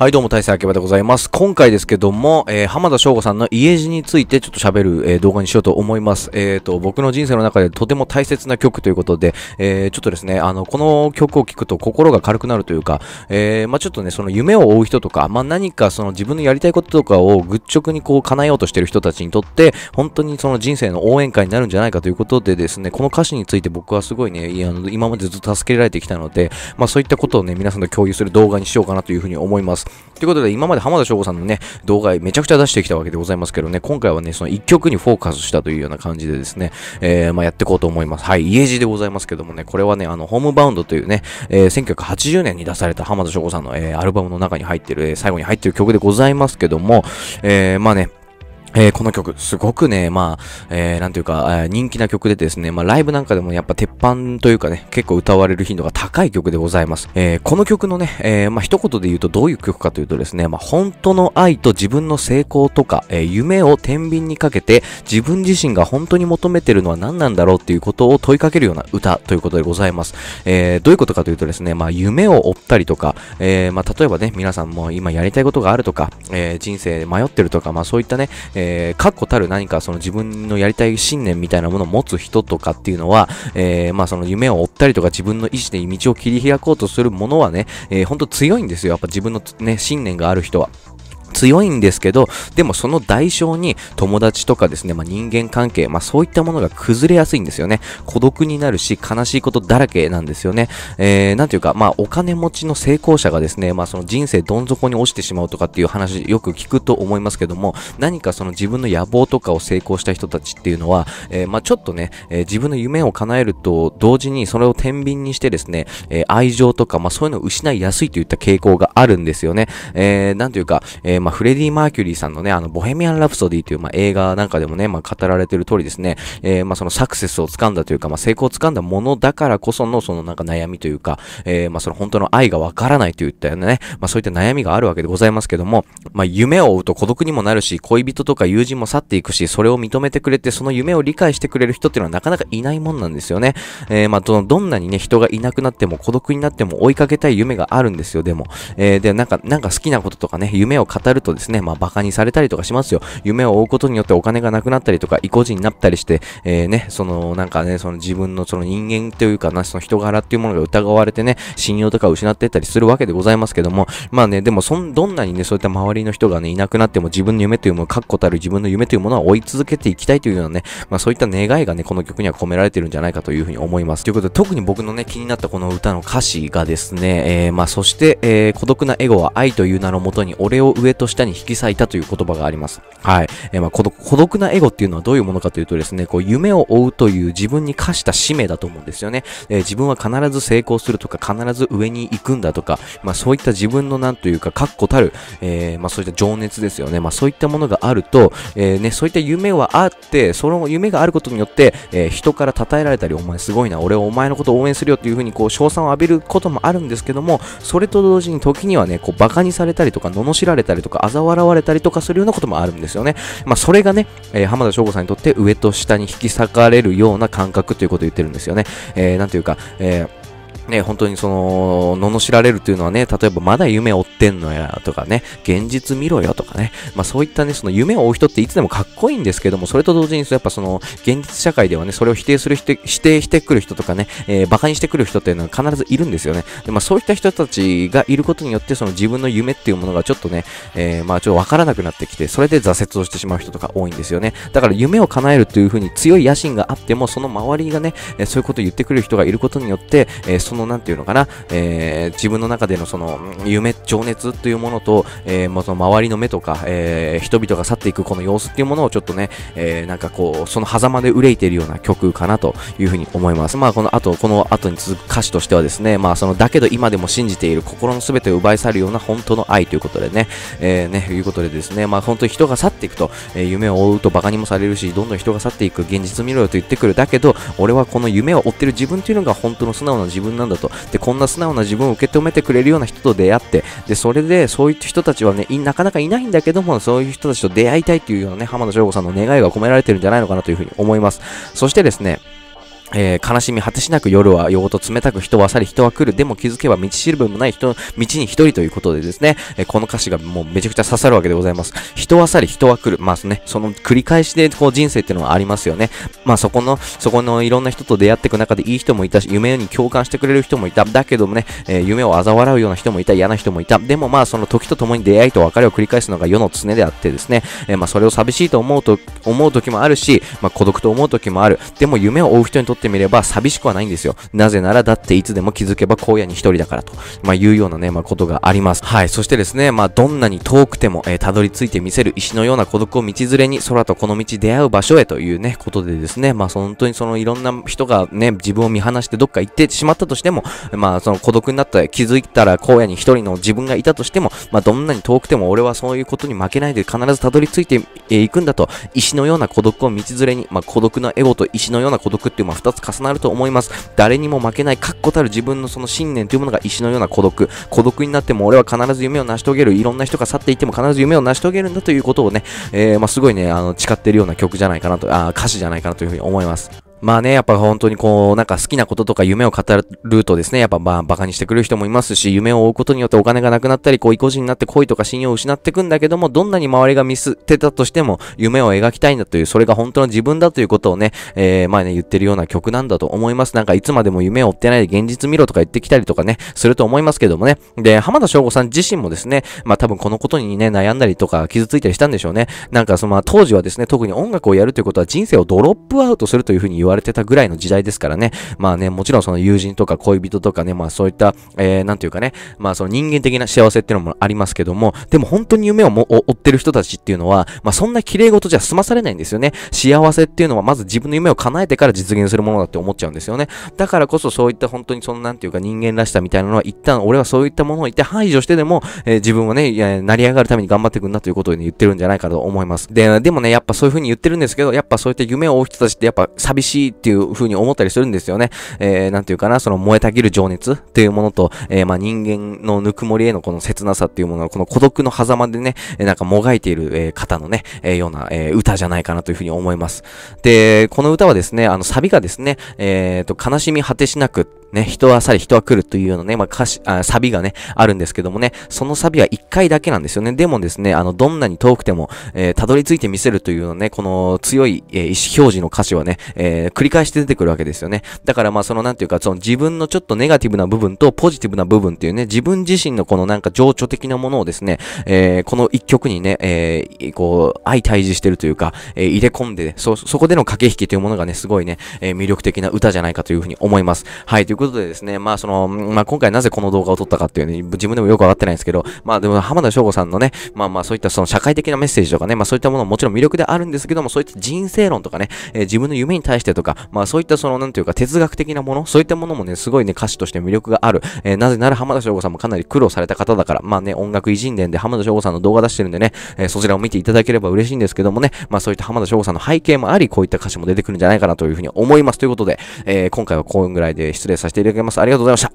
はい、どうも、大勢明葉でございます。今回ですけども、えー、浜田省吾さんの家路についてちょっと喋る、えー、動画にしようと思います。えっ、ー、と、僕の人生の中でとても大切な曲ということで、えー、ちょっとですね、あの、この曲を聴くと心が軽くなるというか、えー、まあ、ちょっとね、その夢を追う人とか、まあ、何かその自分のやりたいこととかを愚直にこう叶えようとしてる人たちにとって、本当にその人生の応援歌になるんじゃないかということでですね、この歌詞について僕はすごいね、あの今までずっと助けられてきたので、まあ、そういったことをね、皆さんと共有する動画にしようかなというふうに思います。ということで、今まで浜田省吾さんのね、動画めちゃくちゃ出してきたわけでございますけどね、今回はね、その一曲にフォーカスしたというような感じでですね、えー、まあ、やっていこうと思います。はい、家路でございますけどもね、これはね、あの、ホームバウンドというね、えー、1980年に出された浜田省吾さんの、えー、アルバムの中に入ってる、え最後に入ってる曲でございますけども、えー、まあね、えー、この曲、すごくね、まあ、えー、なんていうか、えー、人気な曲でですね、まあ、ライブなんかでもやっぱ鉄板というかね、結構歌われる頻度が高い曲でございます。えー、この曲のね、えー、まあ、一言で言うとどういう曲かというとですね、まあ、本当の愛と自分の成功とか、えー、夢を天秤にかけて、自分自身が本当に求めてるのは何なんだろうっていうことを問いかけるような歌ということでございます。えー、どういうことかというとですね、まあ、夢を追ったりとか、えー、まあ、例えばね、皆さんも今やりたいことがあるとか、えー、人生迷ってるとか、まあ、そういったね、えーえー、確固たる何かその自分のやりたい信念みたいなものを持つ人とかっていうのは、えー、まあその夢を追ったりとか自分の意志で道を切り開こうとするものはね、えー、ほんと強いんですよ。やっぱ自分のね、信念がある人は。強いんですけど、でもその代償に友達とかですね、まあ、人間関係、まあ、そういったものが崩れやすいんですよね。孤独になるし、悲しいことだらけなんですよね。えー、なんていうか、まあ、お金持ちの成功者がですね、まあ、その人生どん底に落ちてしまうとかっていう話、よく聞くと思いますけども、何かその自分の野望とかを成功した人たちっていうのは、えー、まあ、ちょっとね、えー、自分の夢を叶えると同時にそれを天秤にしてですね、えー、愛情とか、まあ、そういうのを失いやすいといった傾向があるんですよね。えー、なんていうか、えー、ままあ、フレディ・マーキュリーさんのね、あの、ボヘミアン・ラプソディという、まあ、映画なんかでもね、まあ、語られてる通りですね、えー、まあ、そのサクセスを掴んだというか、まあ、成功を掴んだものだからこその、そのなんか悩みというか、えー、まあ、その本当の愛がわからないといったようなね、まあ、そういった悩みがあるわけでございますけども、まあ、夢を追うと孤独にもなるし、恋人とか友人も去っていくし、それを認めてくれて、その夢を理解してくれる人っていうのはなかなかいないもんなんですよね。えー、まあ、ど、どんなにね、人がいなくなっても、孤独になっても追いかけたい夢があるんですよ、でも。えー、で、なんか、なんか好きなこととかね、夢を語るるとですね、まあ、馬鹿にされたりとかしますよ。夢を追うことによってお金がなくなったりとか、意固地になったりして、えー、ね、その、なんかね、その自分のその人間というかな、その人柄っていうものが疑われてね、信用とか失ってたりするわけでございますけども、まあね、でもそん、どんなにね、そういった周りの人がね、いなくなっても自分の夢というもの、確固たる自分の夢というものは追い続けていきたいというようなね、まあそういった願いがね、この曲には込められてるんじゃないかというふうに思います。ということで、特に僕のね、気になったこの歌の歌詞がですね、えー、まあそして、えー、孤独なエゴは愛という名のもとに俺を上と下に引き裂いたという言葉があります。はい。えー、まあ、孤独なエゴっていうのはどういうものかというとですね、こう、夢を追うという自分に課した使命だと思うんですよね。えー、自分は必ず成功するとか、必ず上に行くんだとか、まあ、そういった自分のなんというか、確固たる、えー、まあ、そういった情熱ですよね。まあ、そういったものがあると、えね、そういった夢はあって、その夢があることによって、え人から称えられたり、お前すごいな、俺はお前のことを応援するよっていう風に、こう、称賛を浴びることもあるんですけども、それと同時に時にはね、こう、馬鹿にされたりとか、罵られたりとか、か嘲笑われたりとかするようなこともあるんですよね。まあ、それがね、えー、浜田省吾さんにとって上と下に引き裂かれるような感覚ということを言ってるんですよね。えー、なんというか、えーね、本当にその、罵られるというのはね、例えばまだ夢追ってんのやとかね、現実見ろよとかね、まあそういったね、その夢を追う人っていつでもかっこいいんですけども、それと同時にやっぱその、現実社会ではね、それを否定する人、否定してくる人とかね、えー、馬鹿にしてくる人っていうのは必ずいるんですよね。で、まあそういった人たちがいることによって、その自分の夢っていうものがちょっとね、えー、まあちょっとわからなくなってきて、それで挫折をしてしまう人とか多いんですよね。だから夢を叶えるというふうに強い野心があっても、その周りがね、そういうことを言ってくる人がいることによって、えー、そのの、なんていうのかな、えー、自分の中でのその、夢、情熱というものと、えー、まあ、その周りの目とか、えー、人々が去っていくこの様子っていうものをちょっとね、えー、なんかこう、その狭間で憂いているような曲かなというふうに思います。まあ、この後、この後に続く歌詞としてはですね、まあ、その、だけど今でも信じている心の全てを奪い去るような本当の愛ということでね、えー、ね、いうことでですね、まあ、本当に人が去っていくと、えー、夢を追うとバカにもされるし、どんどん人が去っていく、現実見ろよと言ってくる。だけど、俺はこの夢を追ってる自分というのが本当の素直な自分なんだだとでこんな素直な自分を受け止めてくれるような人と出会ってでそれでそういった人たちはねなかなかいないんだけどもそういう人たちと出会いたいっていうようなね浜田省吾さんの願いが込められてるんじゃないのかなというふうに思いますそしてですねえー、悲しみ果てしなく夜は夜ごと冷たく人は去り人は来る。でも気づけば道しるべもない人、道に一人ということでですね、えー、この歌詞がもうめちゃくちゃ刺さるわけでございます。人は去り人は来る。まあね、その繰り返しでこう人生っていうのはありますよね。まあそこの、そこのいろんな人と出会っていく中でいい人もいたし、夢に共感してくれる人もいた。だけどもね、えー、夢を嘲笑うような人もいた、嫌な人もいた。でもまあその時と共に出会いと別れを繰り返すのが世の常であってですね、えまあそれを寂しいと思うと、思う時もあるし、まあ孤独と思う時もある。でも夢を追う人にとってってみれば寂しくはないんですよ。なぜならだっていつでも気づけば荒野に一人だからと、まあ、いうようなね、まあ、ことがあります。はい。そしてですね、まあ、どんなに遠くても、えー、たどり着いてみせる石のような孤独を道連れに空とこの道出会う場所へというね、ことでですね、まあ、本当にそのいろんな人がね、自分を見放してどっか行ってしまったとしても、まあ、その孤独になった気づいたら荒野に一人の自分がいたとしても、まあ、どんなに遠くても俺はそういうことに負けないで必ずたどり着いていくんだと、石のような孤独を道連れに、まあ、孤独のエゴと石のような孤独っていう、まあ、二2つ重なると思います。誰にも負けない、確固たる自分のその信念というものが石のような孤独。孤独になっても俺は必ず夢を成し遂げる。いろんな人が去っていっても必ず夢を成し遂げるんだということをね、えー、まあ、すごいね、あの、誓ってるような曲じゃないかなと、あ歌詞じゃないかなというふうに思います。まあね、やっぱ本当にこう、なんか好きなこととか夢を語るとですね、やっぱまあ馬鹿にしてくる人もいますし、夢を追うことによってお金がなくなったり、こう、意固人になって恋とか信用を失ってくんだけども、どんなに周りが見捨てたとしても、夢を描きたいんだという、それが本当の自分だということをね、えー、まあね、言ってるような曲なんだと思います。なんかいつまでも夢を追ってないで現実見ろとか言ってきたりとかね、すると思いますけどもね。で、浜田省吾さん自身もですね、まあ多分このことにね、悩んだりとか、傷ついたりしたんでしょうね。なんかその、まあ当時はですね、特に音楽をやるということは人生をドロップアウトするというふうに言わわれてたぐらいの時代ですからね。まあね、もちろんその友人とか恋人とかね、まあそういった、えー、なんていうかね、まあその人間的な幸せっていうのもありますけども、でも本当に夢をも追ってる人たちっていうのは、まあそんな綺麗事じゃ済まされないんですよね。幸せっていうのはまず自分の夢を叶えてから実現するものだって思っちゃうんですよね。だからこそそういった本当にそのなんていうか人間らしさみたいなのは一旦俺はそういったものを一旦排除してでも、えー、自分をね、成り上がるために頑張っていくんだということを、ね、言ってるんじゃないかと思います。で、でもね、やっぱそういう風に言ってるんですけど、やっぱそういった夢を追う人たちってやっぱ寂しいしいっていう風に思ったりするんですよね。えー、なんていうかな、その燃えたぎる情熱っていうものと、えー、まあ、人間のぬくもりへのこの切なさっていうものが、この孤独の狭間でね、えなんかもがいている、え方のね、えような、え歌じゃないかなという風に思います。で、この歌はですね、あの、サビがですね、えっ、と、悲しみ果てしなくっね、人は去り人は来るというようなね、まあ、歌詞、あサビがね、あるんですけどもね、そのサビは一回だけなんですよね。でもですね、あの、どんなに遠くても、えー、たどり着いてみせるというのね、この強い、えー、意思表示の歌詞はね、えー、繰り返して出てくるわけですよね。だからまあ、そのなんていうか、その自分のちょっとネガティブな部分とポジティブな部分っていうね、自分自身のこのなんか情緒的なものをですね、えー、この一曲にね、えー、こう、相対峙してるというか、えー、入れ込んで、そ、そこでの駆け引きというものがね、すごいね、えー、魅力的な歌じゃないかというふうに思います。はい、というということでですね、まあその、まあ今回なぜこの動画を撮ったかっていうね、自分でもよくわかってないんですけど、まあでも浜田省吾さんのね、まあまあそういったその社会的なメッセージとかね、まあそういったものももちろん魅力であるんですけども、そういった人生論とかね、えー、自分の夢に対してとか、まあそういったその、なんていうか哲学的なもの、そういったものもね、すごいね、歌手として魅力がある。えー、なぜなら浜田省吾さんもかなり苦労された方だから、まあね、音楽偉人伝で浜田省吾さんの動画出してるんでね、えー、そちらを見ていただければ嬉しいんですけどもね、まあそういった浜田省吾さんの背景もあり、こういった歌詞も出てくるんじゃないかなというふうに思います。ということで、え今回はこんぐらいで失礼させてさせていただきます。ありがとうございました。